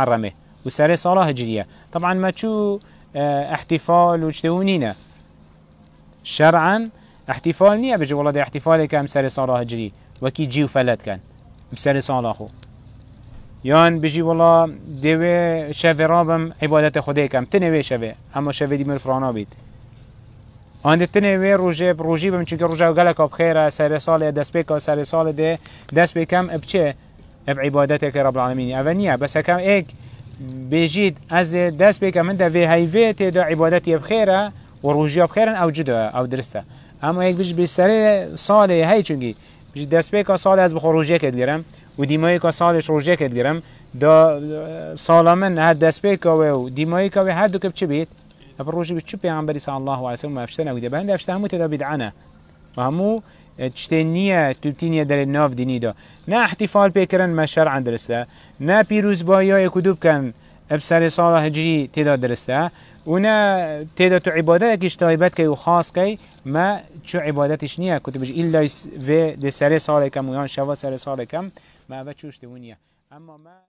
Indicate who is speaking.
Speaker 1: حرمه وسر صلاة هجرية طبعا ما شو اه، احتفال وشتونينا شرعا احتفال نية بجي والله ده احتفال كان سر صلاة هجري وكي جيو فلت كان بسر صلاة خو يان بجي والله دوي شفه رابم عبادت خده كم تنوي شفه اما شفه دي ملفرانا بيت آن تنه وی روزه روزی بم چون که روزه گله کاب خیره سر سال دست به سر سال ده دست به کم ابچه اب عبادتك رب العالمين اونيا بس هكام ايك بيجيد از دست بك من ده في هيفي تدا عبادتي بخيره وروجيا بخيرا او جدا او درسته اما هيك بيجي بسري صالي هي چونكي بيجي دست بك صالي از بخروجيه كديرم وديماي كا صالش روجيه كديرم دا سالمن هر دست بك و ديماي كا هر دو كب بيت ابروجي بتشبي عن بريس الله عليه وسلم افشتنا وده بهند افشتنا متدا بدعنا وهمو اه، تشتنیه توبتینیه در ناف دینی دا نه احتفال پیکرن ما شرعا درسته نه پیروز بایی کدوب کن بسر سال هجری تدا درسته و نه تدا تو عبادت کش تایبت که و خاص که ما چو عبادتش نیه كتبش إلا ایلا و ده سر سال کم و شوا سر سال کم ما و چوشتونیه اما ما